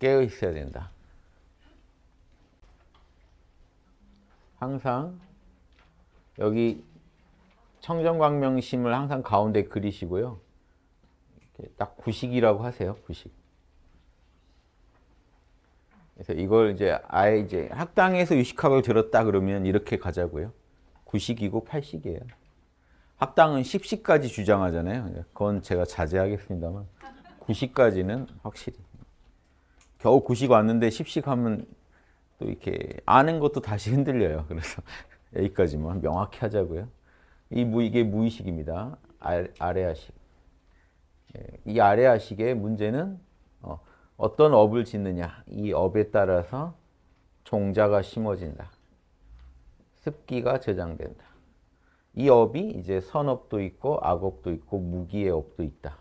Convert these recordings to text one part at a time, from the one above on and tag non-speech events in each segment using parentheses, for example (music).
깨어 있어야 된다. 항상 여기 청정광명심을 항상 가운데 그리시고요. 딱 구식이라고 하세요. 구식. 그래서 이걸 이제 아예 이제 학당에서 유식학을 들었다 그러면 이렇게 가자고요. 구식이고 팔식이에요. 학당은 1 0까지 주장하잖아요. 그건 제가 자제하겠습니다만 9시까지는 확실히. 겨우 구식 왔는데 10식 하면 또 이렇게 아는 것도 다시 (laughs) 흔들려요. 그래서 여기까지만 뭐 명확히 하자고요. 이 무, 이게 무의식입니다. 아레아식. 예, 이 아레아식의 문제는 어, 어떤 업을 짓느냐. 이 업에 따라서 종자가 심어진다. 습기가 저장된다. 이 업이 이제 선업도 있고 악업도 있고 무기의 업도 있다.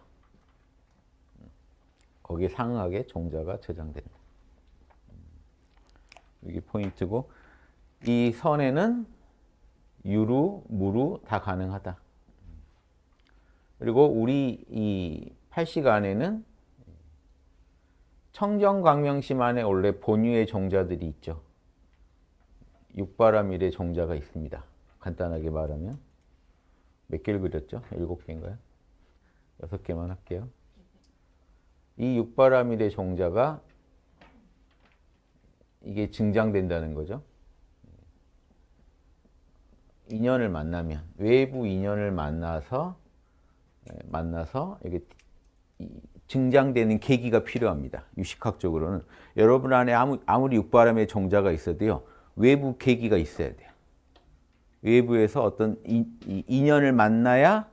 거기에 상응하게 종자가 저장된다. 음. 이게 포인트고 이 선에는 유루, 무루 다 가능하다. 그리고 우리 이 8시간에는 청정광명심안에 원래 본유의 종자들이 있죠. 육바라밀의 종자가 있습니다. 간단하게 말하면 몇 개를 그렸죠? 일 개인가요? 여 개만 할게요. 이 육바라밀의 종자가 이게 증장된다는 거죠. 인연을 만나면 외부 인연을 만나서 네, 만나서 이게 증장되는 계기가 필요합니다. 유식학적으로는 여러분 안에 아무, 아무리 육바람의 종자가 있어도요 외부 계기가 있어야 돼요. 외부에서 어떤 인, 인연을 만나야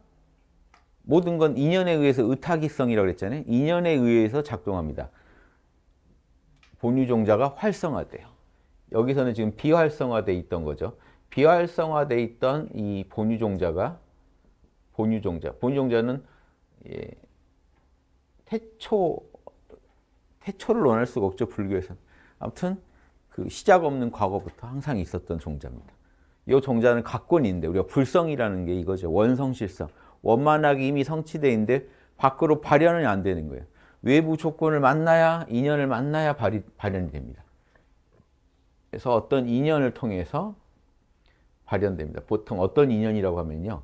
모든 건 인연에 의해서 의타기성이라고 그랬잖아요. 인연에 의해서 작동합니다. 본유종자가 활성화돼요. 여기서는 지금 비활성화돼 있던 거죠. 비활성화돼 있던 이 본유종자가 본유종자, 본유종자는 예, 태초 태초를 논할 수가 없죠 불교에서. 아무튼 그 시작 없는 과거부터 항상 있었던 종자입니다. 이 종자는 각권인데 우리가 불성이라는 게 이거죠 원성실성. 원만하게 이미 성취돼 있는데 밖으로 발현은안 되는 거예요. 외부 조건을 만나야 인연을 만나야 발이, 발현이 됩니다. 그래서 어떤 인연을 통해서 발현됩니다. 보통 어떤 인연이라고 하면요.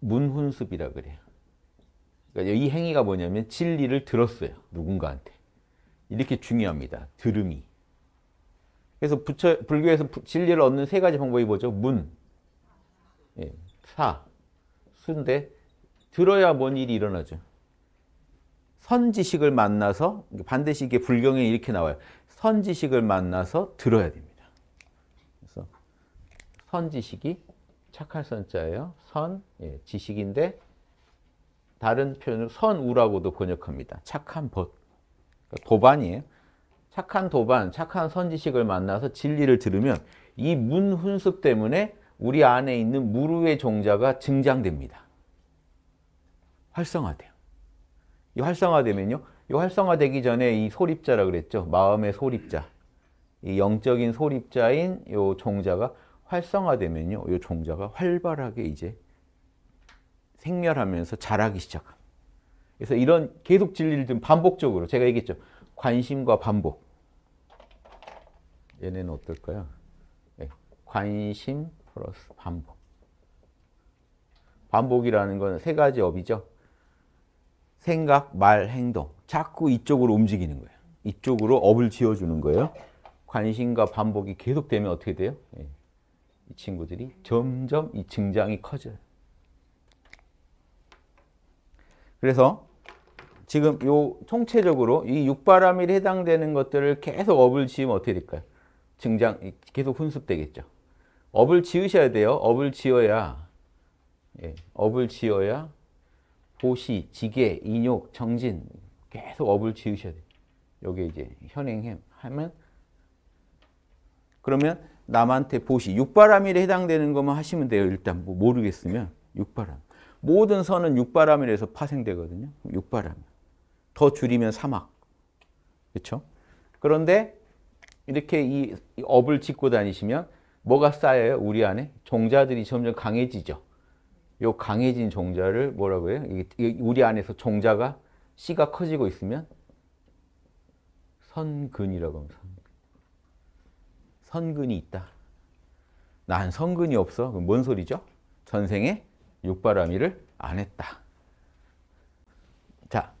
문훈습이라 그래요. 그러니까 이 행위가 뭐냐면 진리를 들었어요. 누군가한테. 이렇게 중요합니다. 들음이. 그래서 부처, 불교에서 진리를 얻는 세 가지 방법이 뭐죠? 문, 예, 사, 그데 들어야 뭔 일이 일어나죠. 선지식을 만나서 반대식의 불경에 이렇게 나와요. 선지식을 만나서 들어야 됩니다. 그래서 선지식이 착할 선자예요. 선 예, 지식인데 다른 표현을 선우라고도 번역합니다. 착한 벗 그러니까 도반이에요. 착한 도반, 착한 선지식을 만나서 진리를 들으면 이 문훈습 때문에 우리 안에 있는 무르의 종자가 증장됩니다. 활성화돼요. 이 활성화되면요. 이 활성화되기 전에 이 소립자라 그랬죠. 마음의 소립자. 이 영적인 소립자인 이 종자가 활성화되면요. 이 종자가 활발하게 이제 생멸하면서 자라기 시작합니다. 그래서 이런 계속 진리를 반복적으로 제가 얘기했죠. 관심과 반복. 얘네는 어떨까요? 네. 관심, 플러스 반복. 반복이라는 건 세 가지 업이죠. 생각, 말, 행동. 자꾸 이쪽으로 움직이는 거예요. 이쪽으로 업을 지어주는 거예요. 관심과 반복이 계속되면 어떻게 돼요? 예. 이 친구들이 점점 이 증장이 커져요. 그래서 지금 요 총체적으로 이 육바람일에 해당되는 것들을 계속 업을 지으면 어떻게 될까요? 증장 계속 훈습되겠죠. 업을 지으셔야 돼요. 업을 지어야 예, 업을 지어야 보시, 지계, 인욕, 정진 계속 업을 지으셔야 돼요. 여기 이제 현행하면 그러면 남한테 보시, 육바람일에 해당되는 것만 하시면 돼요. 일단 뭐 모르겠으면 육바람. 모든 선은 육바람일에서 파생되거든요. 육바람. 더 줄이면 사막. 그렇죠? 그런데 이렇게 이 업을 짓고 다니시면 뭐가 쌓여요? 우리 안에? 종자들이 점점 강해지죠. 요 강해진 종자를 뭐라고 해요? 우리 안에서 종자가 씨가 커지고 있으면 선근이라고 합니다. 선근이 있다. 난 선근이 없어. 그럼 뭔 소리죠? 전생에 육바라미를 안 했다. 자,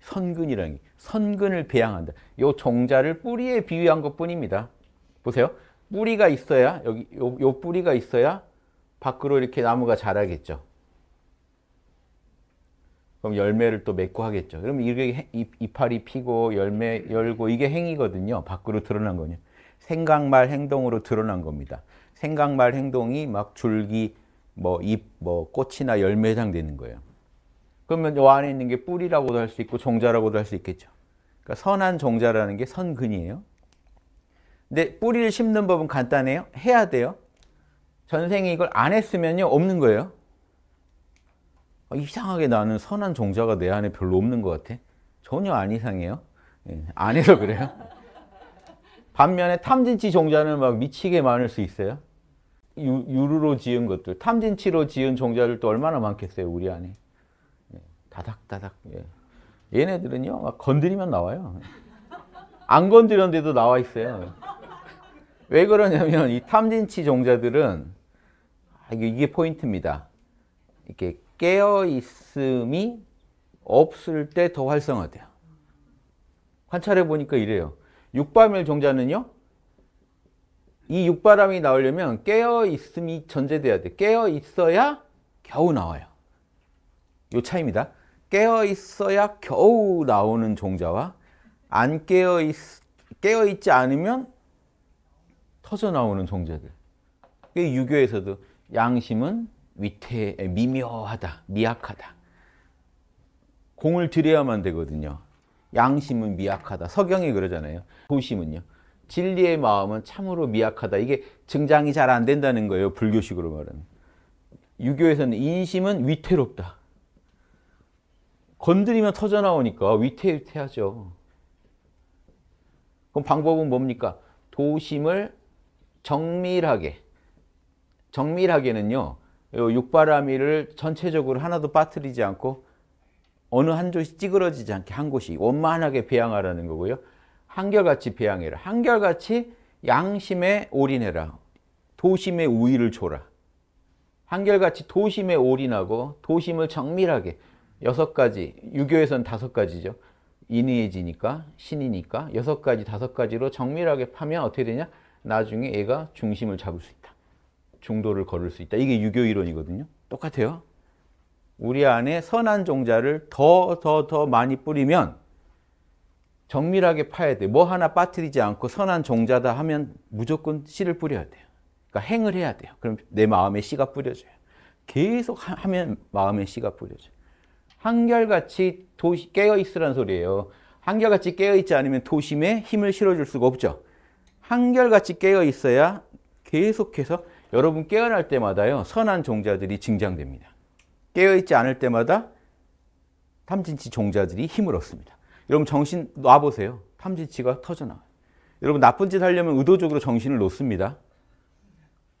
선근이라는 게 선근을 배양한다. 요 종자를 뿌리에 비유한 것뿐입니다. 보세요. 뿌리가 있어야 여기 요, 요 뿌리가 있어야 밖으로 이렇게 나무가 자라겠죠. 그럼 열매를 또 맺고 하겠죠. 그럼 이게 이파리 피고 열매 열고 이게 행이거든요. 밖으로 드러난 거냐. 생각, 말, 행동으로 드러난 겁니다. 생각, 말, 행동이 막 줄기, 뭐 잎, 뭐 꽃이나 열매 해당되는 거예요. 그러면 요 안에 있는 게 뿌리라고도 할 수 있고 종자라고도 할 수 있겠죠. 그러니까 선한 종자라는 게 선근이에요. 근데 뿌리를 심는 법은 간단해요. 해야 돼요. 전생에 이걸 안 했으면요. 없는 거예요. 아, 이상하게 나는 선한 종자가 내 안에 별로 없는 것 같아. 전혀 안 이상해요. 예, 안 해서 그래요. 반면에 탐진치 종자는 막 미치게 많을 수 있어요. 유, 유루로 지은 것들, 탐진치로 지은 종자들 또 얼마나 많겠어요, 우리 안에. 예, 다닥다닥. 예. 얘네들은요, 막 건드리면 나와요. 안 건드렸는데도 나와 있어요. 왜 그러냐면 이 탐진치 종자들은 아, 이게 포인트입니다. 이렇게 깨어 있음이 없을 때 더 활성화돼요. 관찰해 보니까 이래요. 육바밀 종자는요. 이 육바람이 나오려면 깨어 있음이 전제돼야 돼. 깨어 있어야 겨우 나와요. 요 차이입니다. 깨어 있어야 겨우 나오는 종자와 안 깨어 있 깨어 있지 않으면 터져 나오는 종자들. 그 유교에서도 양심은 위태, 미묘하다, 미약하다. 공을 들여야만 되거든요. 양심은 미약하다. 서경이 그러잖아요. 도심은요. 진리의 마음은 참으로 미약하다. 이게 증장이 잘 안 된다는 거예요. 불교식으로 말하면. 유교에서는 인심은 위태롭다. 건드리면 터져 나오니까 위태위태하죠. 그럼 방법은 뭡니까? 도심을 정밀하게 정밀하게는요 육바라밀을 전체적으로 하나도 빠뜨리지 않고 어느 한 곳이 찌그러지지 않게 한 곳이 원만하게 배양하라는 거고요 한결같이 배양해라 한결같이 양심에 올인해라 도심에 우위를 줘라 한결같이 도심에 올인하고 도심을 정밀하게 여섯 가지 유교에선 다섯 가지죠 인의해지니까 신이니까 여섯 가지 다섯 가지로 정밀하게 파면 어떻게 되냐 나중에 애가 중심을 잡을 수 있다. 중도를 걸을 수 있다. 이게 유교 이론이거든요. 똑같아요. 우리 안에 선한 종자를 더 더, 더 많이 뿌리면 정밀하게 파야 돼. 뭐 하나 빠뜨리지 않고 선한 종자다 하면 무조건 씨를 뿌려야 돼요. 그러니까 행을 해야 돼요. 그럼 내 마음에 씨가 뿌려져요. 계속 하면 마음에 씨가 뿌려져요. 한결같이 도시, 깨어있으란 소리예요. 한결같이 깨어있지 않으면 도심에 힘을 실어줄 수가 없죠. 한결같이 깨어 있어야 계속해서 여러분 깨어날 때마다요 선한 종자들이 증장됩니다. 깨어있지 않을 때마다 탐진치 종자들이 힘을 얻습니다. 여러분 정신 놔보세요. 탐진치가 터져나와요. 여러분 나쁜 짓 하려면 의도적으로 정신을 놓습니다.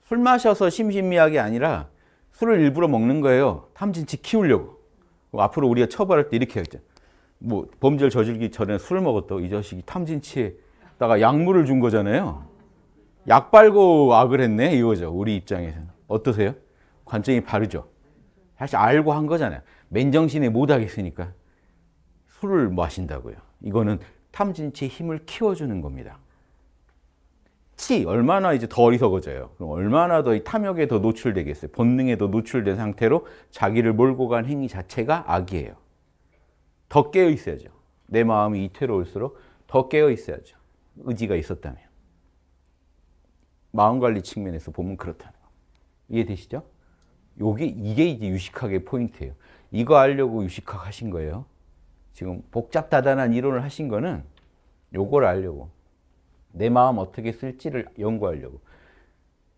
술 마셔서 심심미약이 아니라 술을 일부러 먹는 거예요. 탐진치 키우려고. 뭐 앞으로 우리가 처벌할 때 이렇게 하죠. 뭐 범죄를 저질기 전에 술 먹었다고 이 자식이 탐진치에 다가 약물을 준 거잖아요. 약 발고 악을 했네 이거죠. 우리 입장에서는 어떠세요? 관점이 바르죠. 사실 알고 한 거잖아요. 맨정신에 못 하겠으니까 술을 마신다고요. 이거는 탐진치의 힘을 키워주는 겁니다. 치 얼마나 이제 더 어리석어져요. 그럼 얼마나 더이 탐욕에 더 노출되겠어요. 본능에 더 노출된 상태로 자기를 몰고 간 행위 자체가 악이에요. 더 깨어 있어야죠. 내 마음이 이태로울수록 더 깨어 있어야죠. 의지가 있었다면 마음관리 측면에서 보면 그렇다는 거 이해되시죠? 요게 이게 이제 유식학의 포인트예요. 이거 알려고 유식학 하신 거예요. 지금 복잡다단한 이론을 하신 거는 요걸 알려고 내 마음 어떻게 쓸지를 연구하려고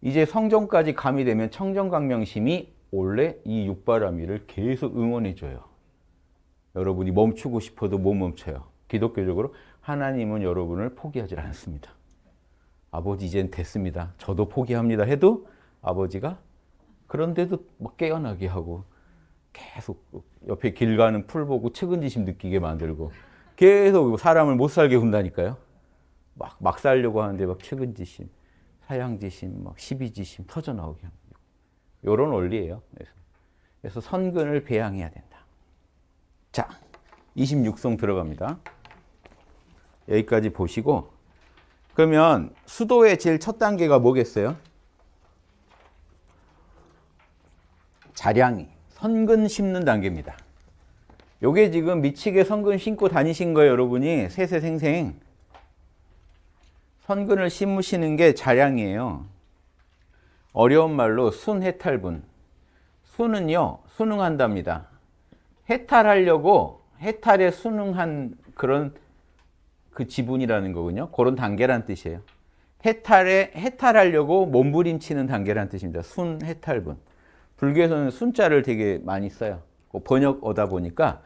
이제 성정까지 가미되면 청정강명심이 원래 이 육바라밀을 계속 응원해줘요. 여러분이 멈추고 싶어도 못 멈춰요. 기독교적으로 하나님은 여러분을 포기하지 않습니다. 아버지 이젠 됐습니다. 저도 포기합니다. 해도 아버지가 그런데도 막 깨어나게 하고 계속 옆에 길 가는 풀 보고 측은지심 느끼게 만들고 계속 사람을 못 살게 군다니까요. 막, 막 살려고 하는데 막 측은지심, 사양지심, 막 시비지심 터져 나오게 합니다. 요런 원리예요. 그래서, 그래서 선근을 배양해야 된다. 자, 26송 들어갑니다. 여기까지 보시고 그러면 수도의 제일 첫 단계가 뭐겠어요? 자량이, 선근 심는 단계입니다. 요게 지금 미치게 선근 심고 다니신 거예요, 여러분이. 세세생생. 선근을 심으시는 게 자량이에요. 어려운 말로 순해탈분. 수는요, 수능한답니다. 해탈하려고 해탈에 수능한 그런 그 지분이라는 거군요. 그런 단계란 뜻이에요. 해탈에 해탈하려고 몸부림치는 단계란 뜻입니다. 순 해탈분. 불교에서는 순자를 되게 많이 써요. 그 번역 어다 보니까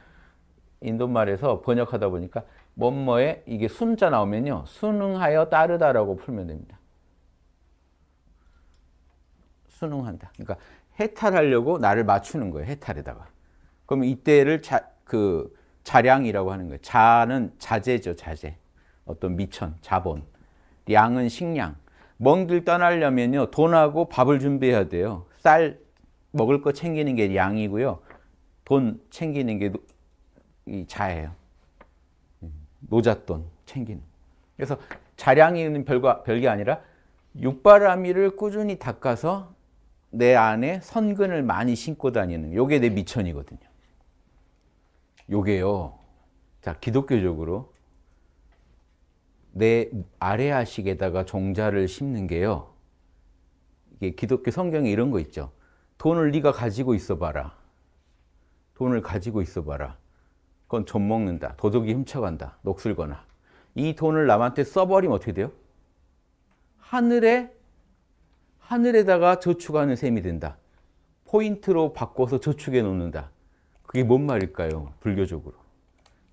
인도말에서 번역하다 보니까 뭐뭐에 이게 순자 나오면요. 순응하여 따르다라고 풀면 됩니다. 순응한다. 그러니까 해탈하려고 나를 맞추는 거예요. 해탈에다가. 그럼 이때를 자, 그 자량이라고 하는 거예요. 자는 자재죠, 자재. 어떤 미천, 자본. 양은 식량. 먼 길 떠나려면요, 돈하고 밥을 준비해야 돼요. 쌀, 먹을 거 챙기는 게 양이고요. 돈 챙기는 게 이 자예요. 노잣돈 챙기는. 그래서 자량이는 별과, 별게 아니라 육바라미를 꾸준히 닦아서 내 안에 선근을 많이 신고 다니는 요게 내 미천이거든요. 요게요. 자, 기독교적으로 내 아래아식에다가 종자를 심는 게요. 이게 기독교 성경에 이런 거 있죠. 돈을 네가 가지고 있어 봐라. 돈을 가지고 있어 봐라. 그건 좀 먹는다. 도둑이 훔쳐간다. 녹슬거나. 이 돈을 남한테 써버리면 어떻게 돼요? 하늘에 하늘에다가 저축하는 셈이 된다. 포인트로 바꿔서 저축해 놓는다. 그게 뭔 말일까요? 불교적으로.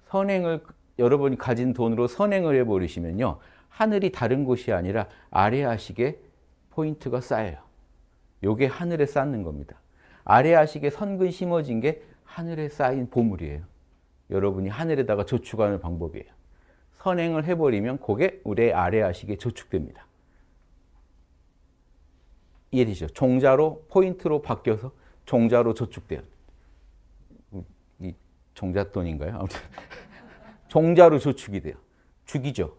선행을 여러분이 가진 돈으로 선행을 해버리시면요. 하늘이 다른 곳이 아니라 아래 하식에 포인트가 쌓여요. 요게 하늘에 쌓는 겁니다. 아래 하식에 선근 심어진 게 하늘에 쌓인 보물이에요. 여러분이 하늘에다가 저축하는 방법이에요. 선행을 해버리면 그게 우리 아래 하식에 저축됩니다. 이해되죠? 종자로 포인트로 바뀌어서 종자로 저축돼요. 종잣돈인가요? 아무튼 (laughs) 종자로 저축이 돼요. 죽이죠.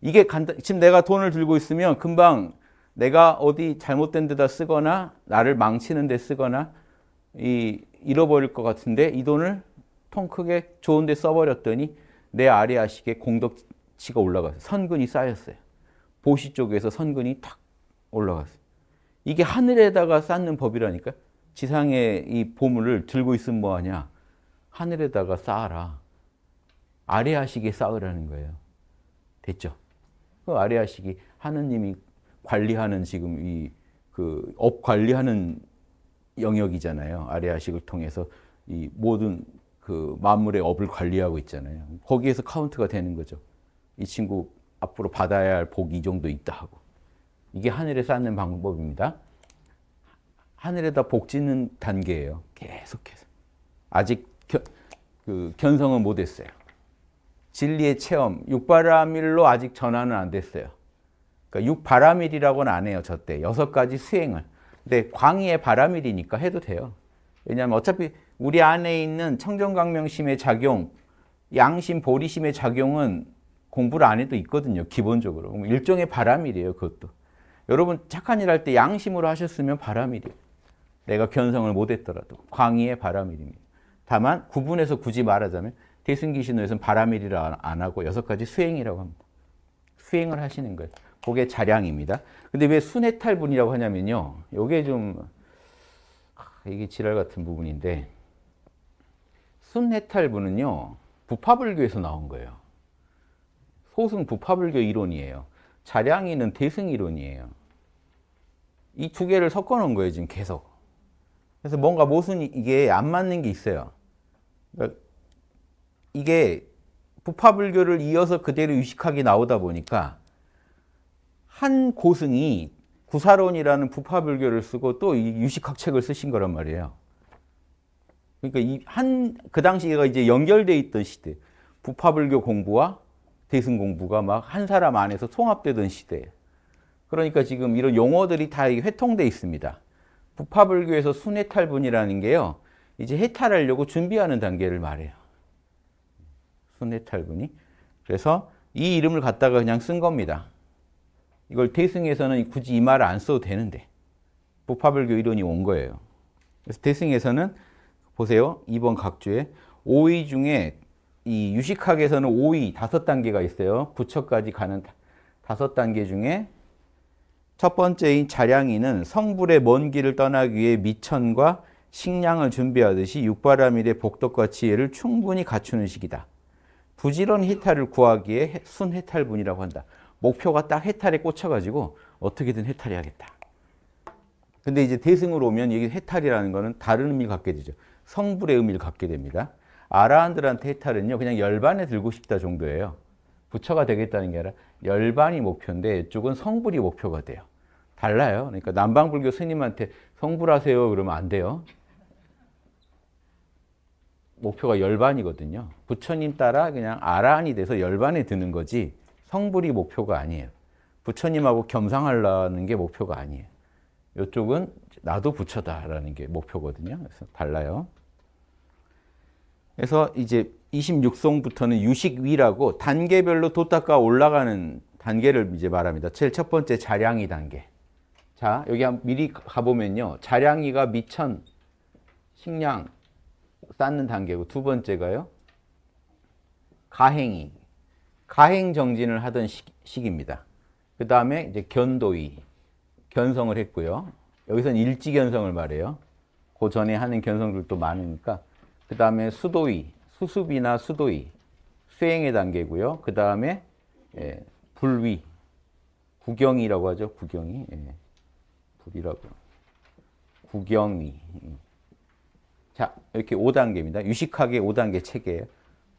이게 간단, 지금 내가 돈을 들고 있으면 금방 내가 어디 잘못된 데다 쓰거나 나를 망치는 데 쓰거나 이 잃어버릴 것 같은데 이 돈을 통 크게 좋은 데 써버렸더니 내 아래아식에 공덕치가 올라가서 선근이 쌓였어요. 보시 쪽에서 선근이 탁 올라갔어요. 이게 하늘에다가 쌓는 법이라니까 지상의 이 보물을 들고 있으면 뭐하냐. 하늘에다가 쌓아라. 아레아식에 쌓으라는 거예요. 됐죠? 그 아레아식이 하느님이 관리하는 지금 이 그 업 관리하는 영역이잖아요. 아레아식을 통해서 이 모든 그 만물의 업을 관리하고 있잖아요. 거기에서 카운트가 되는 거죠. 이 친구 앞으로 받아야 할 복이 이 정도 있다 하고. 이게 하늘에 쌓는 방법입니다. 하늘에다 복 짓는 단계예요. 계속해서. 아직 견, 그 견성은 못했어요. 진리의 체험, 육바라밀로 아직 전환은 안 됐어요. 그러니까 육바라밀이라고는 안 해요, 저때. 여섯 가지 수행을. 근데 광의의 바라밀이니까 해도 돼요. 왜냐하면 어차피 우리 안에 있는 청정광명심의 작용, 양심, 보리심의 작용은 공부를 안 해도 있거든요, 기본적으로. 일종의 바라밀이에요, 그것도. 여러분 착한 일 할 때 양심으로 하셨으면 바라밀이에요. 내가 견성을 못했더라도. 광의의 바라밀입니다. 다만 구분해서 굳이 말하자면 대승기 신호에서는 바람일이라 안 하고 여섯 가지 수행이라고 합니다. 수행을 하시는 거예요. 그게 자량입니다. 근데 왜 순해탈분이라고 하냐면요. 요게 좀 아, 이게 지랄 같은 부분인데 순해탈분은요. 부파불교에서 나온 거예요. 소승 부파불교 이론이에요. 자량이는 대승 이론이에요. 이 두 개를 섞어 놓은 거예요, 지금 계속. 그래서 뭔가 모순이 이게 안 맞는 게 있어요. 그러니까 이게 부파불교를 이어서 그대로 유식하게 나오다 보니까 한 고승이 구사론이라는 부파불교를 쓰고 또 유식학책을 쓰신 거란 말이에요. 그러니까 이한그 당시가 이제 연결돼 있던 시대, 부파불교 공부와 대승 공부가 막 한 사람 안에서 통합되던 시대. 그러니까 지금 이런 용어들이 다 회통돼 있습니다. 부파불교에서 순회탈분이라는 게요. 이제 해탈하려고 준비하는 단계를 말해요. 손해탈군이. 그래서 이 이름을 갖다가 그냥 쓴 겁니다. 이걸 대승에서는 굳이 이 말을 안 써도 되는데 복파불교 이론이 온 거예요. 그래서 대승에서는 보세요. 2번 각주에 5위 중에 이 유식학에서는 5위 다 단계가 있어요. 9처까지 가는 다 단계 중에 첫 번째인 자량이는 성불의 먼 길을 떠나기 위해 미천과 식량을 준비하듯이 육바라밀의 복덕과지혜를 충분히 갖추는 식이다. 부지런 해탈을 구하기에 순 해탈분이라고 한다. 목표가 딱 해탈에 꽂혀가지고 어떻게든 해탈해야겠다. 근데 이제 대승으로 오면 이게 해탈이라는 거는 다른 의미를 갖게 되죠. 성불의 의미를 갖게 됩니다. 아라한들한테 해탈은요, 그냥 열반에 들고 싶다 정도예요. 부처가 되겠다는 게 아니라 열반이 목표인데 이쪽은 성불이 목표가 돼요. 달라요. 그러니까 남방불교 스님한테 성불하세요 그러면 안 돼요. 목표가 열반이거든요. 부처님 따라 그냥 아라한이 돼서 열반에 드는 거지 성불이 목표가 아니에요. 부처님하고 겸상하려는 게 목표가 아니에요. 이쪽은 나도 부처다라는 게 목표거든요. 그래서 달라요. 그래서 이제 26송부터는 유식위라고 단계별로 도닦아 올라가는 단계를 이제 말합니다. 제일 첫 번째 자량이 단계. 자, 여기 미리 가보면요. 자량이가 미천, 식량, 쌓는 단계고 두 번째가요. 가행이 가행 정진을 하던 시, 시기입니다. 그 다음에 이제 견도의 견성을 했고요. 여기서는 일지 견성을 말해요. 그 전에 하는 견성들도 많으니까 그 다음에 수도의 수습이나 수도의 수행의 단계고요. 그 다음에 예, 불위 구경이라고 하죠. 구경이 예, 불이라고 구경이 자, 이렇게 5단계입니다. 유식하게 5단계 체계예요.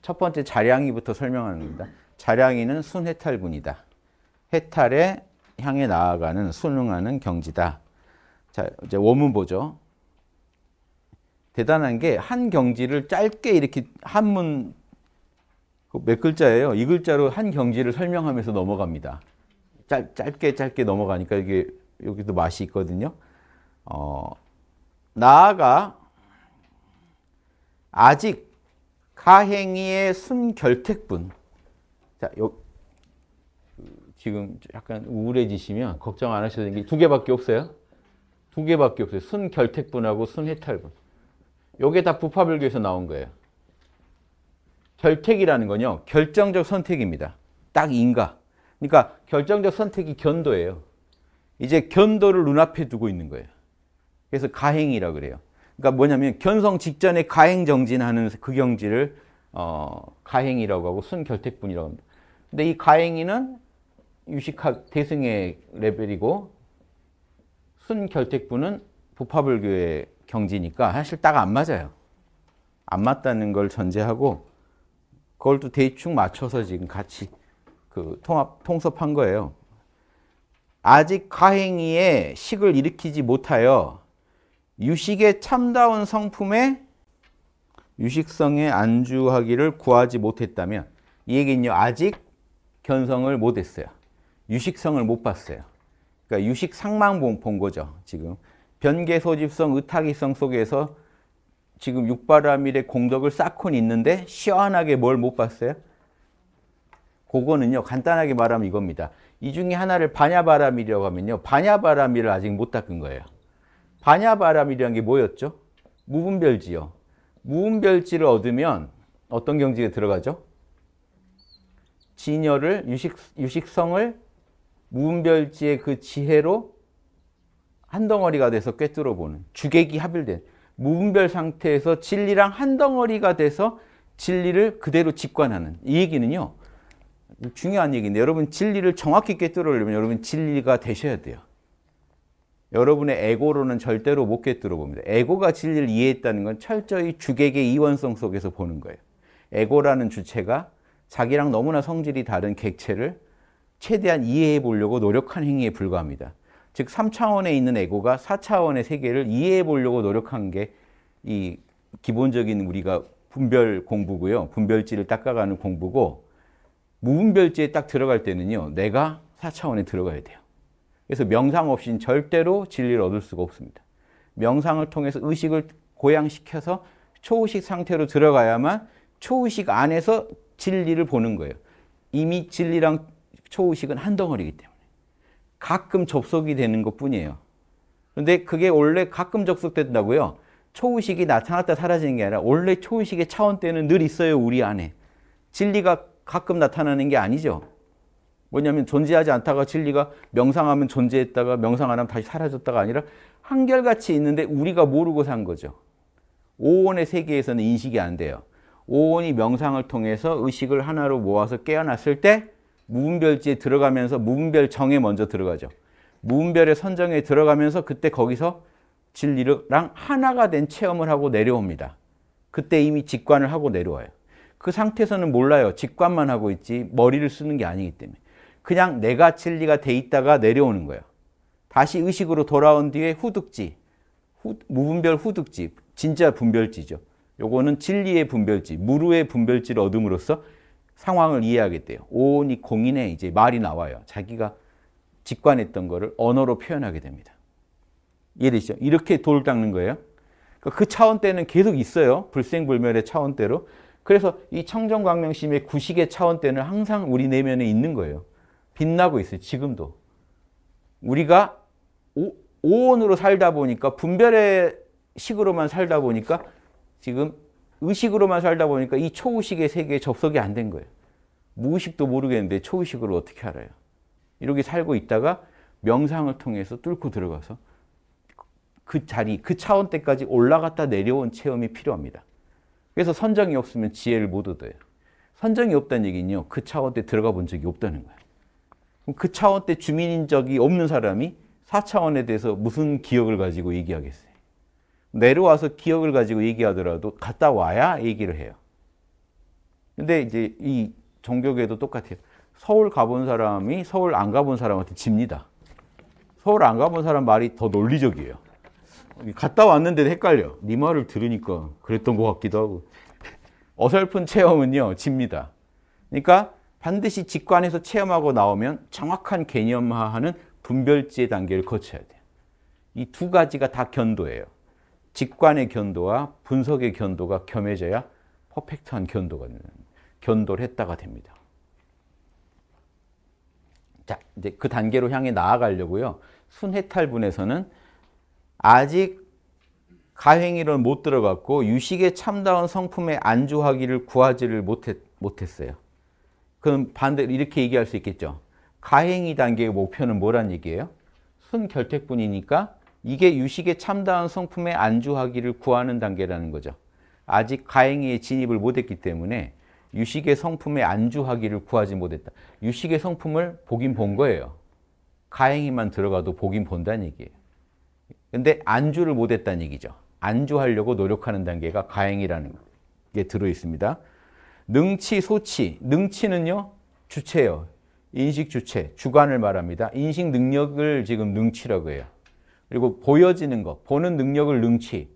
첫 번째 자량이부터 설명하니다 자량이는 순해탈군이다. 해탈에 향해 나아가는 순응하는 경지다. 자, 이제 원문 보죠. 대단한 게 한 경지를 짧게 이렇게 한문 몇 글자예요. 이 글자로 한 경지를 설명하면서 넘어갑니다. 짧, 짧게 짧게 넘어가니까 이게 여기도 맛이 있거든요. 어, 나아가 아직 가행이의 순결택분 자, 요, 지금 약간 우울해지시면 걱정 안 하셔도 되는 게 두 개밖에 없어요. 두 개밖에 없어요. 순결택분하고 순해탈분. 요게 다 부파불교에서 나온 거예요. 결택이라는 건요. 결정적 선택입니다. 딱 인가. 그러니까 결정적 선택이 견도예요. 이제 견도를 눈앞에 두고 있는 거예요. 그래서 가행이라 그래요. 그러니까 뭐냐면 견성 직전에 가행 정진하는 그 경지를 어, 가행이라고 하고 순결택분이라고 합니다. 근데 이 가행이는 유식학 대승의 레벨이고 순결택분은 부파불교의 경지니까 사실 딱 안 맞아요. 안 맞다는 걸 전제하고 그걸 또 대충 맞춰서 지금 같이 그 통합 통섭한 거예요. 아직 가행이의 식을 일으키지 못하여 유식의 참다운 성품에 유식성에 안주하기를 구하지 못했다면 이 얘기는요. 아직 견성을 못했어요. 유식성을 못 봤어요. 그러니까 유식상만 본 거죠. 지금 변계 소집성, 의탁이성 속에서 지금 육바라밀의 공덕을 쌓곤 있는데 시원하게 뭘 못 봤어요? 그거는요. 간단하게 말하면 이겁니다. 이 중에 하나를 반야바라밀이라고 하면요. 반야바라밀을 아직 못 닦은 거예요. 반야바람이라는 게 뭐였죠? 무분별지요. 무분별지를 얻으면 어떤 경지에 들어가죠? 진여를 유식, 유식성을 무분별지의 그 지혜로 한 덩어리가 돼서 꿰뚫어 보는 주객이 합일된 무분별 상태에서 진리랑 한 덩어리가 돼서 진리를 그대로 직관하는 이 얘기는요 중요한 얘기인데 여러분 진리를 정확히 꿰뚫으려면 여러분 진리가 되셔야 돼요 여러분의 에고로는 절대로 못 깨뜨려 봅니다. 에고가 진리를 이해했다는 건 철저히 주객의 이원성 속에서 보는 거예요. 에고라는 주체가 자기랑 너무나 성질이 다른 객체를 최대한 이해해 보려고 노력한 행위에 불과합니다. 즉 3차원에 있는 에고가 4차원의 세계를 이해해 보려고 노력한 게 이 기본적인 우리가 분별 공부고요. 분별지를 닦아가는 공부고 무분별지에 딱 들어갈 때는요. 내가 4차원에 들어가야 돼요. 그래서 명상 없이는 절대로 진리를 얻을 수가 없습니다. 명상을 통해서 의식을 고양시켜서 초의식 상태로 들어가야만 초의식 안에서 진리를 보는 거예요. 이미 진리랑 초의식은 한 덩어리이기 때문에 가끔 접속이 되는 것 뿐이에요. 그런데 그게 원래 가끔 접속된다고요. 초의식이 나타났다 사라지는 게 아니라 원래 초의식의 차원대는 늘 있어요 우리 안에 진리가 가끔 나타나는 게 아니죠 뭐냐면 존재하지 않다가 진리가 명상하면 존재했다가 명상 안 하면 다시 사라졌다가 아니라 한결같이 있는데 우리가 모르고 산 거죠. 오온의 세계에서는 인식이 안 돼요. 오온이 명상을 통해서 의식을 하나로 모아서 깨어났을 때 무분별지에 들어가면서 무분별 정에 먼저 들어가죠. 무분별의 선정에 들어가면서 그때 거기서 진리랑 하나가 된 체험을 하고 내려옵니다. 그때 이미 직관을 하고 내려와요. 그 상태에서는 몰라요. 직관만 하고 있지 머리를 쓰는 게 아니기 때문에. 그냥 내가 진리가 돼 있다가 내려오는 거예요. 다시 의식으로 돌아온 뒤에 후득지, 후, 무분별 후득지, 진짜 분별지죠. 요거는 진리의 분별지, 무루의 분별지를 얻음으로써 상황을 이해하게 돼요. 오온이 공인에 이제 말이 나와요. 자기가 직관했던 거를 언어로 표현하게 됩니다. 이해되시죠? 이렇게 돌 닦는 거예요. 그러니까 그 차원대는 계속 있어요. 불생불멸의 차원대로. 그래서 이 청정광명심의 구식의 차원대는 항상 우리 내면에 있는 거예요. 빛나고 있어요. 지금도. 우리가 오, 온으로 살다 보니까 분별의 식으로만 살다 보니까 지금 의식으로만 살다 보니까 이 초의식의 세계에 접속이 안 된 거예요. 무의식도 모르겠는데 초의식을 어떻게 알아요? 이렇게 살고 있다가 명상을 통해서 뚫고 들어가서 그 자리, 그 차원 때까지 올라갔다 내려온 체험이 필요합니다. 그래서 선정이 없으면 지혜를 못 얻어요. 선정이 없다는 얘기는요. 그 차원 때 들어가 본 적이 없다는 거예요. 그 차원 때 주민인 적이 없는 사람이 4차원에 대해서 무슨 기억을 가지고 얘기하겠어요. 내려와서 기억을 가지고 얘기하더라도 갔다 와야 얘기를 해요. 근데 이제 이 종교계도 똑같아요. 서울 가본 사람이 서울 안 가본 사람한테 집니다. 서울 안 가본 사람 말이 더 논리적이에요. 갔다 왔는데도 헷갈려. 네 말을 들으니까 그랬던 것 같기도 하고. (laughs) 어설픈 체험은요, 집니다. 그러니까 반드시 직관에서 체험하고 나오면 정확한 개념화하는 분별지의 단계를 거쳐야 돼요. 이 두 가지가 다 견도예요. 직관의 견도와 분석의 견도가 겸해져야 퍼펙트한 견도가 되는 견도를 했다가 됩니다. 자, 이제 그 단계로 향해 나아가려고요. 순해탈분에서는 아직 가행이론 못 들어갔고 유식의 참다운 성품에 안주하기를 구하지를 못했, 못했어요. 그럼 반대로 이렇게 얘기할 수 있겠죠. 가행위 단계의 목표는 뭐란 얘기예요? 순결택뿐이니까 이게 유식의 참다운 성품에 안주하기를 구하는 단계라는 거죠. 아직 가행에 진입을 못했기 때문에 유식의 성품에 안주하기를 구하지 못했다. 유식의 성품을 보긴 본 거예요. 가행이만 들어가도 보긴 본다는 얘기예요. 근데 안주를 못했다는 얘기죠. 안주하려고 노력하는 단계가 가행이라는 게 들어있습니다. 능치, 소치. 능치는요, 주체예요. 인식 주체, 주관을 말합니다. 인식 능력을 지금 능치라고 해요. 그리고 보여지는 것, 보는 능력을 능치,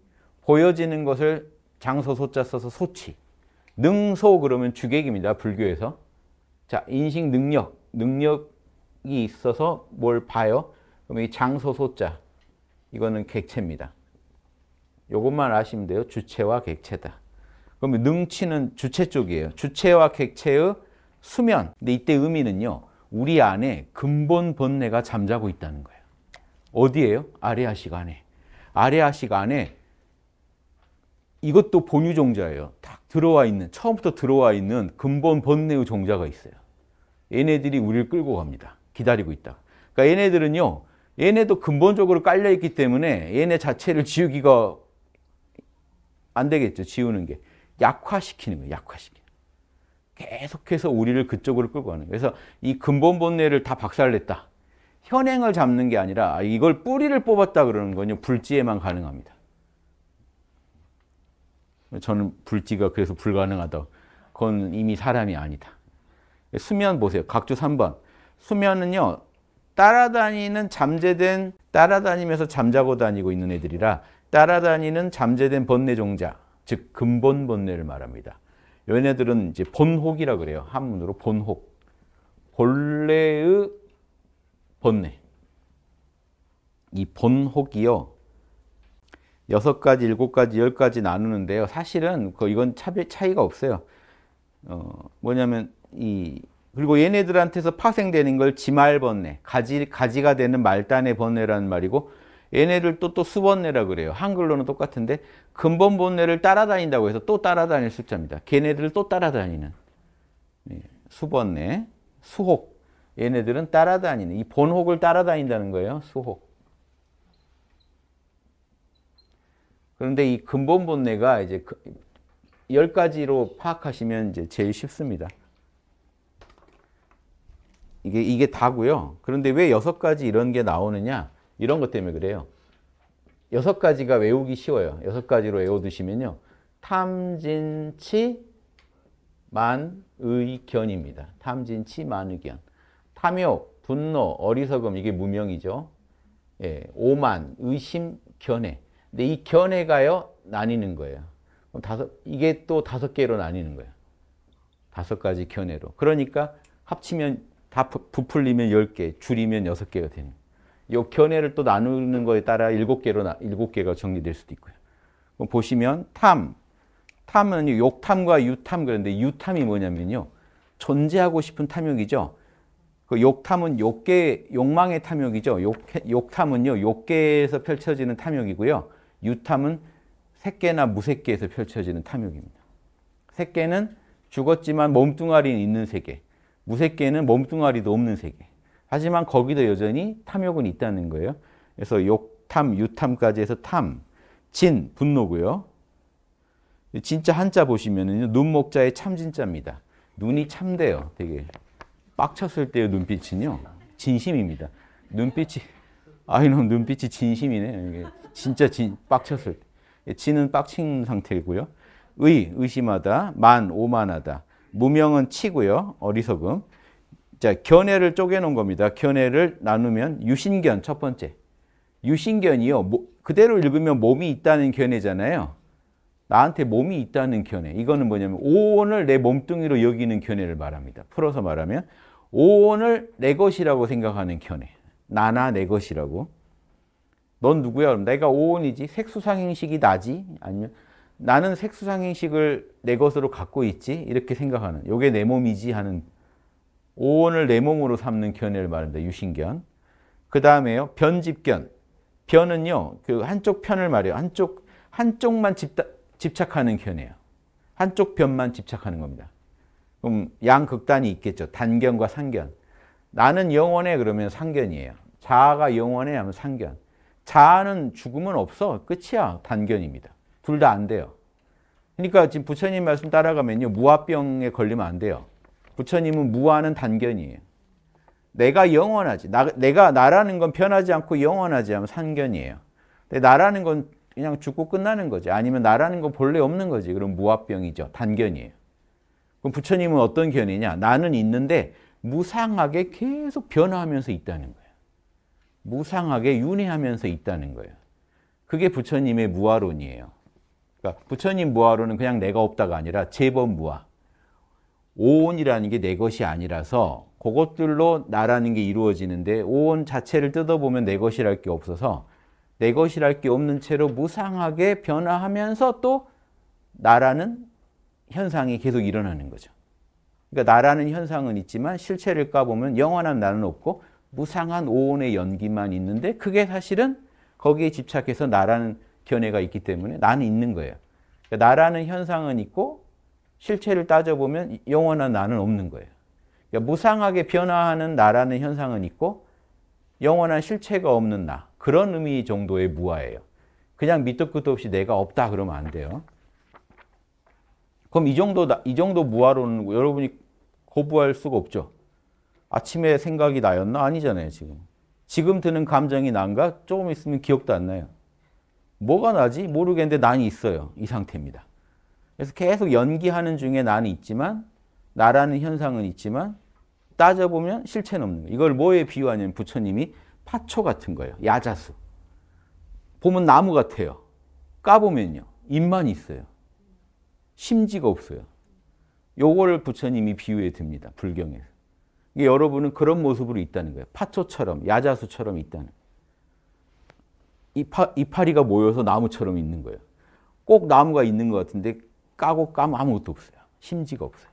보여지는 것을 장소 소자 써서 소치. 능소 그러면 주객입니다. 불교에서. 자, 인식 능력, 능력이 있어서 뭘 봐요? 그럼 이 장소 소자, 이거는 객체입니다. 요것만 아시면 돼요. 주체와 객체다. 그러면 능치는 주체 쪽이에요. 주체와 객체의 수면. 근데 이때 의미는요. 우리 안에 근본 번뇌가 잠자고 있다는 거예요. 어디에요? 아레아식 안에. 아레아식 안에 이것도 본유 종자예요. 딱 들어와 있는 처음부터 들어와 있는 근본 번뇌의 종자가 있어요. 얘네들이 우리를 끌고 갑니다. 기다리고 있다. 그러니까 얘네들은요. 얘네도 근본적으로 깔려 있기 때문에 얘네 자체를 지우기가 안 되겠죠. 지우는 게. 약화시키는 거예요. 약화시키 계속해서 우리를 그쪽으로 끌고 가는 거예요. 그래서 이 근본 본뇌를 다 박살냈다. 현행을 잡는 게 아니라 이걸 뿌리를 뽑았다 그러는 건요. 불지에만 가능합니다. 저는 불지가 그래서 불가능하다. 그건 이미 사람이 아니다. 수면 보세요. 각주 3번. 수면은요. 따라다니는 잠재된 따라다니면서 잠자고 다니고 있는 애들이라 따라다니는 잠재된 번뇌 종자 즉 근본 번뇌를 말합니다. 얘네들은 이제 본혹이라 그래요. 한문으로 본혹. 본래의 번뇌. 이 본혹이요. 여섯 가지, 일곱 가지, 열 가지 나누는데요. 사실은 그 이건 차비, 차이가 없어요. 어, 뭐냐면 이 그리고 얘네들한테서 파생되는 걸 지말 번뇌, 가지 가지가 되는 말단의 번뇌라는 말이고 얘네를 또또 수번뇌라 그래요. 한글로는 똑같은데 근본 본뇌를 따라다닌다고 해서 또 따라다닐 숫자입니다. 걔네들을 또 따라다니는 예, 수번뇌, 수혹 얘네들은 따라다니는 이 본혹을 따라다닌다는 거예요. 수혹. 그런데 이 근본 본뇌가 이제 그 열 가지로 파악하시면 이제 제일 쉽습니다. 이게 이게 다고요. 그런데 왜 여섯 가지 이런 게 나오느냐? 이런 것 때문에 그래요. 여섯 가지가 외우기 쉬워요. 여섯 가지로 외워두시면요. 탐진치 만의견입니다. 탐진치 만의견. 탐욕, 분노, 어리석음 이게 무명이죠. 예, 오만, 의심, 견해. 근데 이 견해가요 나뉘는 거예요. 그럼 다섯 이게 또 다섯 개로 나뉘는 거예요. 다섯 가지 견해로. 그러니까 합치면 다 부풀리면 1개 줄이면 6개가 되는 거예요. 요 견해를 또 나누는 거에 따라 일곱 개로 일곱 개가 정리될 수도 있고요. 보시면 탐, 탐은 욕탐과 유탐 그런데 유탐이 뭐냐면요 존재하고 싶은 탐욕이죠. 그 욕탐은 욕계 욕망의 탐욕이죠. 욕 욕탐은요 욕계에서 펼쳐지는 탐욕이고요. 유탐은 새끼나 무새끼에서 펼쳐지는 탐욕입니다. 새끼는 죽었지만 몸뚱아리는 있는 세계, 무새끼는 몸뚱아리도 없는 세계. 하지만 거기도 여전히 탐욕은 있다는 거예요. 그래서 욕, 탐, 유탐까지 해서 탐, 진, 분노고요. 진짜 한자 보시면은요. 눈목자의 참진자입니다. 눈이 참대요. 되게 빡쳤을 때의 눈빛은요. 진심입니다. 눈빛이 아 이놈 눈빛이 진심이네. 이게 진짜 진 빡쳤을 때. 진은 빡친 상태고요. 의 의심하다, 만 오만하다. 무명은 치고요. 어리석음. 자, 견해를 쪼개놓은 겁니다. 견해를 나누면 유신견 첫 번째. 유신견이요. 뭐, 그대로 읽으면 몸이 있다는 견해잖아요. 나한테 몸이 있다는 견해. 이거는 뭐냐면 오온을 내 몸뚱이로 여기는 견해를 말합니다. 풀어서 말하면 오온을 내 것이라고 생각하는 견해. 나나 내 것이라고. 넌 누구야? 그럼 내가 오온이지. 색수상행식이 나지? 아니면 나는 색수상행식을 내 것으로 갖고 있지? 이렇게 생각하는. 요게 내 몸이지 하는 오온을 내 몸으로 삼는 견해를 말합니다. 유신견. 그 다음에요. 변집견. 변은요. 그 한쪽 편을 말해요. 한쪽 한쪽만 집다, 집착하는 견해요. 한쪽 변만 집착하는 겁니다. 그럼 양극단이 있겠죠. 단견과 상견. 나는 영원해 그러면 상견이에요. 자아가 영원해 하면 상견. 자아는 죽음은 없어. 끝이야. 단견입니다. 둘 다 안 돼요. 그러니까 지금 부처님 말씀 따라가면요. 무화병에 걸리면 안 돼요. 부처님은 무한은 단견이에요. 내가 영원하지. 나, 내가 나라는 건 변하지 않고 영원하지 하면 상견이에요. 근데 나라는 건 그냥 죽고 끝나는 거지. 아니면 나라는 건 본래 없는 거지. 그럼 무합병이죠. 단견이에요. 그럼 부처님은 어떤 견이냐? 나는 있는데 무상하게 계속 변화하면서 있다는 거예요. 무상하게 윤회하면서 있다는 거예요. 그게 부처님의 무아론이에요. 그러니까 부처님 무아론은 그냥 내가 없다가 아니라 제법 무아. 오온이라는 게 내 것이 아니라서 그것들로 나라는 게 이루어지는데 오온 자체를 뜯어보면 내 것이랄 게 없어서 내 것이랄 게 없는 채로 무상하게 변화하면서 또 나라는 현상이 계속 일어나는 거죠. 그러니까 나라는 현상은 있지만 실체를 까보면 영원한 나는 없고 무상한 오온의 연기만 있는데 그게 사실은 거기에 집착해서 나라는 견해가 있기 때문에 나는 있는 거예요. 그러니까 나라는 현상은 있고 실체를 따져보면 영원한 나는 없는 거예요. 그러니까 무상하게 변화하는 나라는 현상은 있고 영원한 실체가 없는 나 그런 의미 정도의 무아예요. 그냥 밑도 끝도 없이 내가 없다 그러면 안 돼요. 그럼 이 정도 이 정도 무아로는 여러분이 거부할 수가 없죠. 아침에 생각이 나였나 아니잖아요 지금. 지금 드는 감정이 난가 조금 있으면 기억도 안 나요. 뭐가 나지 모르겠는데 난 있어요. 이 상태입니다. 그래서 계속 연기하는 중에 나는 있지만 나라는 현상은 있지만 따져보면 실체는 없는 거예요. 이걸 뭐에 비유하냐면 부처님이 파초 같은 거예요. 야자수. 보면 나무 같아요. 까보면요. 잎만 있어요. 심지가 없어요. 요거를 부처님이 비유해 듭니다. 불경에서. 이게 여러분은 그런 모습으로 있다는 거예요. 파초처럼, 야자수처럼 있다는 이파, 이파리가 모여서 나무처럼 있는 거예요. 꼭 나무가 있는 것 같은데 까고 까면 아무것도 없어요. 심지가 없어요.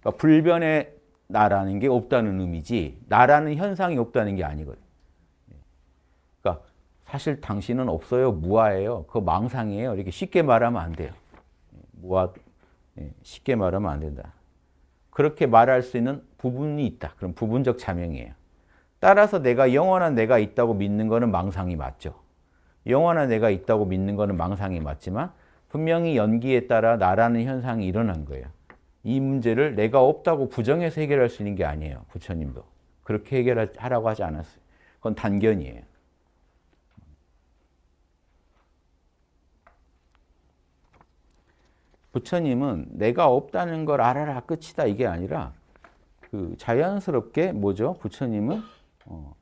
그러니까 불변의 나라는 게 없다는 의미지 나라는 현상이 없다는 게 아니거든. 그러니까 사실 당신은 없어요. 무아예요. 그 망상이에요. 이렇게 쉽게 말하면 안 돼요. 무아 예, 쉽게 말하면 안 된다. 그렇게 말할 수 있는 부분이 있다. 그럼 부분적 자명이에요. 따라서 내가 영원한 내가 있다고 믿는 거는 망상이 맞죠. 영원한 내가 있다고 믿는 거는 망상이 맞지만 분명히 연기에 따라 나라는 현상이 일어난 거예요. 이 문제를 내가 없다고 부정해서 해결할 수 있는 게 아니에요. 부처님도. 그렇게 해결하라고 하지 않았어요. 그건 단견이에요. 부처님은 내가 없다는 걸 알아라 끝이다 이게 아니라 그 자연스럽게 뭐죠? 부처님은 어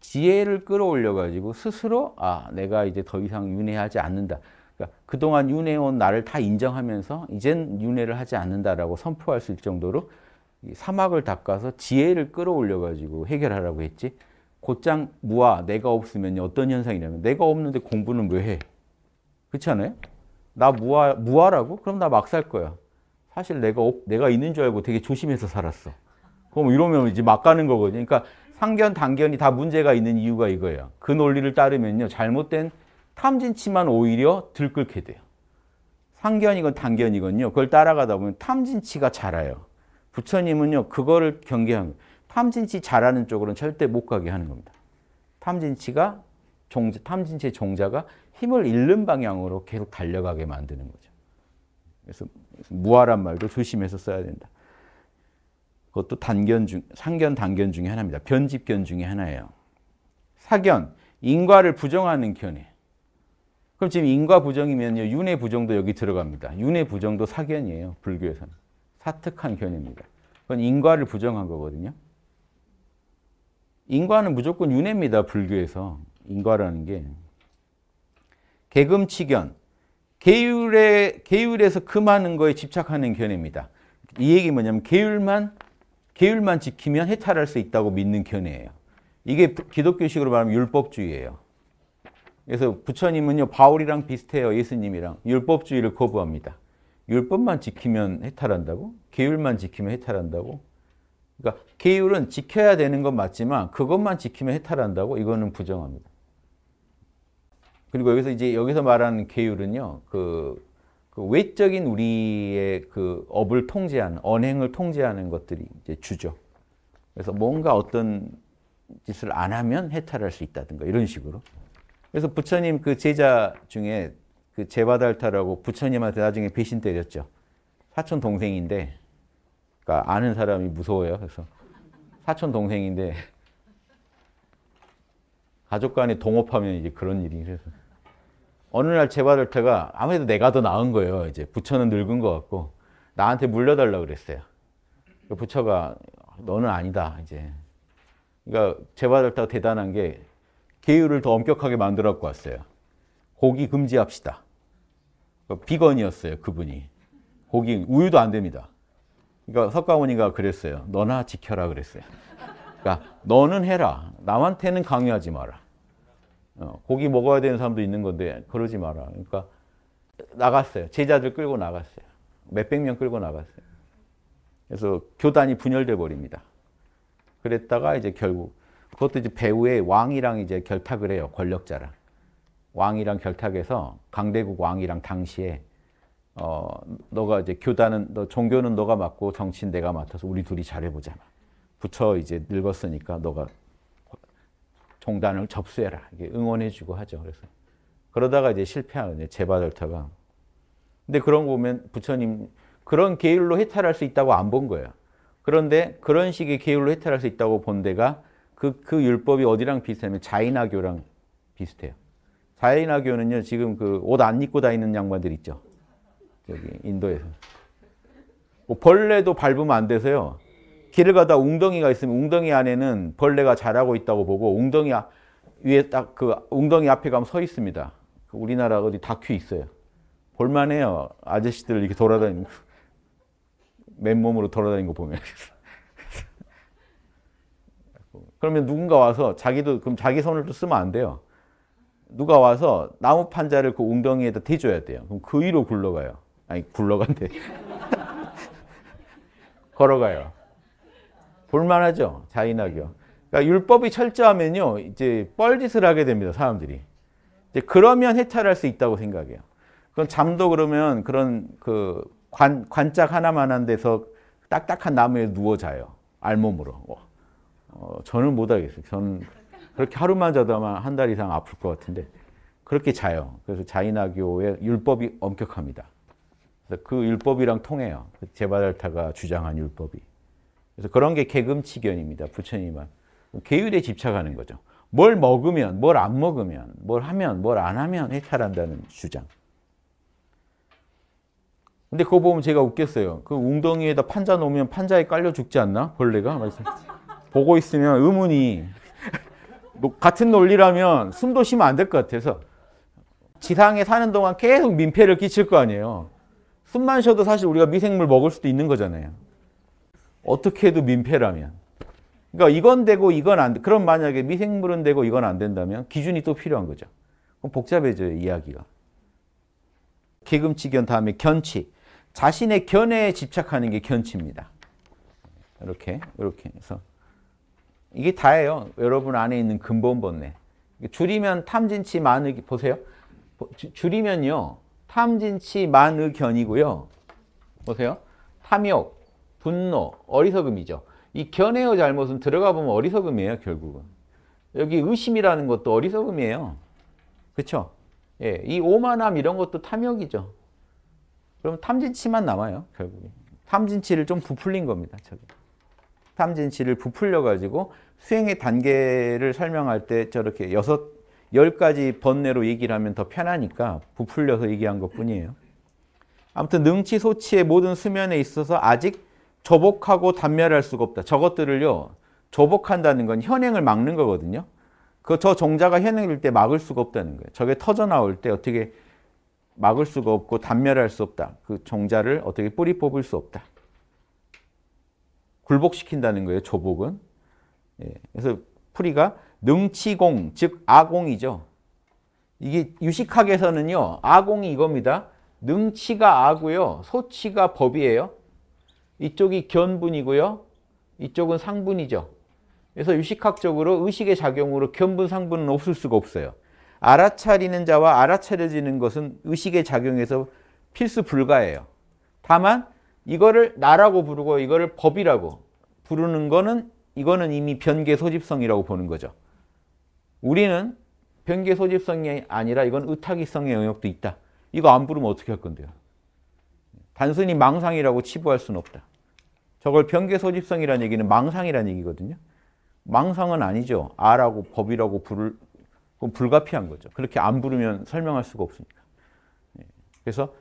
지혜를 끌어올려 가지고 스스로 아 내가 이제 더 이상 윤회하지 않는다. 그러니까 그동안 윤회온 나를 다 인정하면서 이젠 윤회를 하지 않는다라고 선포할 수 있을 정도로 사막을 닦아서 지혜를 끌어올려 가지고 해결하라고 했지. 곧장 무아 내가 없으면 어떤 현상이냐면 내가 없는데 공부는 왜 해? 그렇지 않아요? 나 무아 무아라고? 그럼 나 막 살 거야. 사실 내가 없, 내가 있는 줄 알고 되게 조심해서 살았어. 그럼 이러면 이제 막 가는 거거든요. 그러니까 상견 단견이 다 문제가 있는 이유가 이거예요. 그 논리를 따르면요 잘못된 탐진치만 오히려 들끓게 돼요. 상견이건 단견이건요. 그걸 따라가다 보면 탐진치가 자라요. 부처님은요. 그거를 경계한 탐진치 자라는 쪽으로는 절대 못 가게 하는 겁니다. 탐진치가 종자, 탐진치의 종자가 힘을 잃는 방향으로 계속 달려가게 만드는 거죠. 그래서 무아란 말도 조심해서 써야 된다. 그것도 단견 중, 상견 단견 중에 하나입니다. 변집견 중에 하나예요. 사견, 인과를 부정하는 견해. 그럼 지금 인과 부정이면요. 윤의 부정도 여기 들어갑니다. 윤의 부정도 사견이에요. 불교에서는. 사특한 견입니다. 그건 인과를 부정한 거거든요. 인과는 무조건 윤회입니다. 불교에서. 인과라는 게. 개금치견. 계율에, 계율에서 금하는 거에 집착하는 견해입니다. 이 얘기 뭐냐면 계율만, 계율만 지키면 해탈할 수 있다고 믿는 견해예요. 이게 기독교식으로 말하면 율법주의예요. 그래서 부처님은요 바울이랑 비슷해요. 예수님이랑 율법주의를 거부합니다. 율법만 지키면 해탈한다고? 계율만 지키면 해탈한다고? 그러니까 계율은 지켜야 되는 건 맞지만 그것만 지키면 해탈한다고 이거는 부정합니다. 그리고 여기서 이제 여기서 말하는 계율은요. 그, 그 외적인 우리의 그 업을 통제하는 언행을 통제하는 것들이 이제 주죠. 그래서 뭔가 어떤 짓을 안 하면 해탈할 수 있다든가 이런 식으로. 그래서 부처님 그 제자 중에 그 제바달타라고 부처님한테 나중에 배신 때렸죠. 사촌 동생인데, 그러니까 아는 사람이 무서워요. 그래서 사촌 동생인데 가족 간에 동업하면 이제 그런 일이 그래서 어느 날 제바달타가 아무래도 내가 더 나은 거예요. 이제 부처는 늙은 것 같고 나한테 물려달라 그랬어요. 그 부처가 너는 아니다 이제. 그러니까 제바달타가 대단한 게 계율을 더 엄격하게 만들어 갖고 왔어요. 고기 금지합시다. 비건이었어요, 그분이. 고기, 우유도 안 됩니다. 그러니까 석가모니가 그랬어요. 너나 지켜라 그랬어요. 그러니까 너는 해라. 남한테는 강요하지 마라. 어, 고기 먹어야 되는 사람도 있는 건데 그러지 마라. 그러니까 나갔어요. 제자들 끌고 나갔어요. 몇 백 명 끌고 나갔어요. 그래서 교단이 분열돼 버립니다. 그랬다가 이제 결국 그것도 이제 배후의 왕이랑 이제 결탁을 해요. 권력자랑. 왕이랑 결탁해서 강대국 왕이랑 당시에 어, 너가 이제 교단은, 너, 종교는 너가 맡고 정치는 내가 맡아서 우리 둘이 잘해보자. 부처 이제 늙었으니까 너가 종단을 접수해라. 이게 응원해주고 하죠. 그래서 그러다가 이제 실패하는 제바절타가. 근데 그런 거 보면 부처님 그런 계율로 해탈할 수 있다고 안 본 거예요. 그런데 그런 식의 계율로 해탈할 수 있다고 본 데가 그, 그 율법이 어디랑 비슷하냐면 자이나교랑 비슷해요. 자이나교는요, 지금 그 옷 안 입고 다니는 양반들 있죠. 저기, 인도에서. 뭐 벌레도 밟으면 안 돼서요. 길을 가다 웅덩이가 있으면 웅덩이 안에는 벌레가 자라고 있다고 보고 웅덩이 아, 위에 딱 그 웅덩이 앞에 가면 서 있습니다. 그 우리나라 어디 다큐 있어요. 볼만해요. 아저씨들 이렇게 돌아다니는 맨몸으로 돌아다니는 거 보면. 그러면 누군가 와서 자기도 그럼 자기 손을 또 쓰면 안 돼요. 누가 와서 나무 판자를 그 웅덩이에다 대줘야 돼요. 그럼 그 위로 굴러가요. 아니 굴러간대. (laughs) 걸어가요. 볼만하죠 자인학교. 그러니까 율법이 철저하면요 이제 뻘짓을 하게 됩니다 사람들이. 이제 그러면 해탈할 수 있다고 생각해요. 그럼 잠도 그러면 그런 그 관, 관짝 하나만한 데서 딱딱한 나무에 누워 자요. 알몸으로. 어, 저는 못하겠어요. 저는 그렇게 하루만 자다만 한달 이상 아플 것 같은데 그렇게 자요. 그래서 자이나교의 율법이 엄격합니다. 그 율법이랑 통해요. 제바달타가 주장한 율법이. 그래서 그런 게 개금치견입니다. 부처님은. 계율에 집착하는 거죠. 뭘 먹으면, 뭘 안 먹으면, 뭘 하면, 뭘 안 하면 해탈한다는 주장. 근데 그거 보면 제가 웃겼어요. 그 웅덩이에다 판자 놓으면 판자에 깔려 죽지 않나? 벌레가? 말씀. 보고 있으면 의문이 뭐 같은 논리라면 숨도 쉬면 안 될 것 같아서 지상에 사는 동안 계속 민폐를 끼칠 거 아니에요. 숨만 쉬어도 사실 우리가 미생물 먹을 수도 있는 거잖아요. 어떻게 해도 민폐라면. 그러니까 이건 되고 이건 안 그럼 만약에 미생물은 되고 이건 안 된다면 기준이 또 필요한 거죠. 그럼 복잡해져요, 이야기가. 개금치견 다음에 견치. 자신의 견해에 집착하는 게 견치입니다. 이렇게, 이렇게 해서 이게 다예요. 여러분 안에 있는 근본 번뇌. 줄이면 탐진치 만의 보세요. 줄이면요. 탐진치 만의견이고요. 보세요. 탐욕, 분노, 어리석음이죠. 이 견해의 잘못은 들어가 보면 어리석음이에요. 결국은. 여기 의심이라는 것도 어리석음이에요. 그렇 예, 이 오만함 이런 것도 탐욕이죠. 그럼 탐진치만 남아요. 결국에. 탐진치를 좀 부풀린 겁니다. 저게. 탐진치를 부풀려 가지고 수행의 단계를 설명할 때 저렇게 여섯 열가지 번뇌로 얘기를 하면 더 편하니까 부풀려서 얘기한 것 뿐이에요. 아무튼 능치 소치의 모든 수면에 있어서 아직 조복하고 단멸할 수가 없다. 저것들을요. 조복한다는 건 현행을 막는 거거든요. 그 저 종자가 현행일 때 막을 수가 없다는 거예요. 저게 터져 나올 때 어떻게 막을 수가 없고 단멸할 수 없다. 그 종자를 어떻게 뿌리 뽑을 수 없다. 굴복시킨다는 거예요. 조복은. 예, 그래서 풀이가 능치공, 즉 아공이죠. 이게 유식학에서는요. 아공이 이겁니다. 능치가 아고요. 소치가 법이에요. 이쪽이 견분이고요. 이쪽은 상분이죠. 그래서 유식학적으로 의식의 작용으로 견분 상분은 없을 수가 없어요. 알아차리는 자와 알아차려지는 것은 의식의 작용에서 필수 불가예요. 다만 이거를 나라고 부르고 이거를 법이라고 부르는 거는 이거는 이미 변계 소집성이라고 보는 거죠. 우리는 변계 소집성이 아니라 이건 의탁이성의 영역도 있다. 이거 안 부르면 어떻게 할 건데요? 단순히 망상이라고 치부할 수는 없다. 저걸 변계 소집성이라는 얘기는 망상이라는 얘기거든요. 망상은 아니죠. 아라고 법이라고 부를 그건 불가피한 거죠. 그렇게 안 부르면 설명할 수가 없으니까. 예. 그래서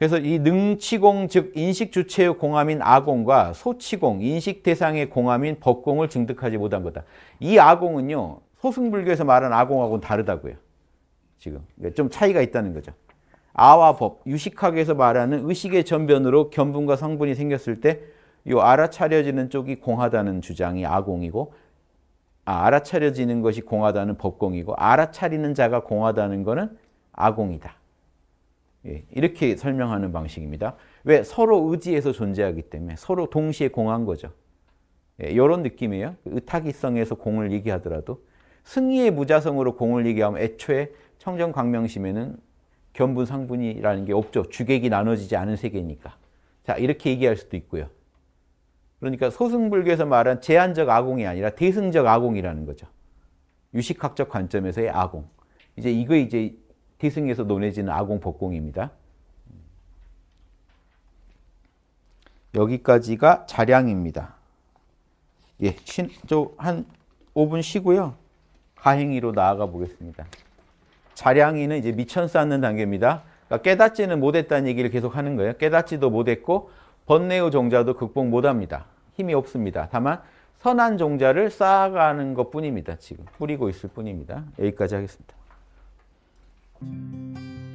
그래서 이 능치공 즉 인식 주체의 공함인 아공과 소치공 인식 대상의 공함인 법공을 증득하지 못한 거다. 이 아공은요 소승불교에서 말한 아공하고는 다르다고요. 지금 그러니까 좀 차이가 있다는 거죠. 아와 법 유식학에서 말하는 의식의 전변으로 견분과 성분이 생겼을 때이 알아차려지는 쪽이 공하다는 주장이 아공이고 아, 알아차려지는 것이 공하다는 법공이고 알아차리는 자가 공하다는 것은 아공이다. 예, 이렇게 설명하는 방식입니다. 왜? 서로 의지해서 존재하기 때문에 서로 동시에 공한 거죠. 이런 예, 느낌이에요. 그 의타기성에서 공을 얘기하더라도 승리의 무자성으로 공을 얘기하면 애초에 청정 광명심에는 견분 상분이라는 게 없죠. 주객이 나눠지지 않은 세계니까. 자 이렇게 얘기할 수도 있고요. 그러니까 소승불교에서 말한 제한적 아공이 아니라 대승적 아공이라는 거죠. 유식학적 관점에서의 아공. 이제 이거 이제 태승에서 논해지는 아공 복공입니다. 여기까지가 자량입니다. 예, 저한 5분 쉬고요. 가행이로 나아가 보겠습니다. 자량이는 이제 미천 쌓는 단계입니다. 그러니까 깨닫지는 못했다는 얘기를 계속 하는 거예요. 깨닫지도 못했고 번뇌의 종자도 극복 못합니다. 힘이 없습니다. 다만 선한 종자를 쌓아가는 것뿐입니다. 지금 뿌리고 있을 뿐입니다. 여기까지 하겠습니다. thank you